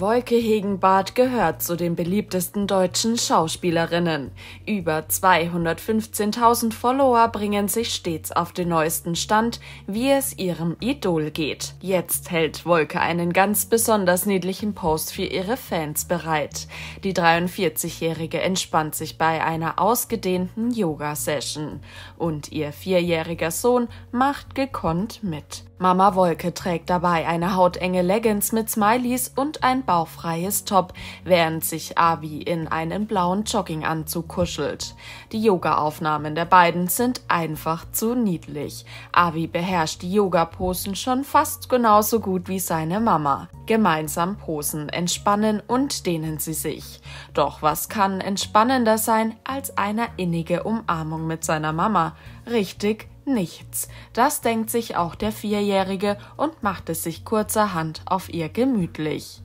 Wolke Hegenbart gehört zu den beliebtesten deutschen Schauspielerinnen. Über 215.000 Follower bringen sich stets auf den neuesten Stand, wie es ihrem Idol geht. Jetzt hält Wolke einen ganz besonders niedlichen Post für ihre Fans bereit. Die 43-Jährige entspannt sich bei einer ausgedehnten Yoga-Session. Und ihr vierjähriger Sohn macht gekonnt mit. Mama Wolke trägt dabei eine hautenge Leggings mit Smileys und ein bauchfreies Top, während sich Avi in einen blauen Jogginganzug kuschelt. Die Yoga-Aufnahmen der beiden sind einfach zu niedlich. Avi beherrscht die Yoga-Posen schon fast genauso gut wie seine Mama. Gemeinsam posen, entspannen und dehnen sie sich. Doch was kann entspannender sein als eine innige Umarmung mit seiner Mama? Richtig nichts. Das denkt sich auch der Vierjährige und macht es sich kurzerhand auf ihr gemütlich.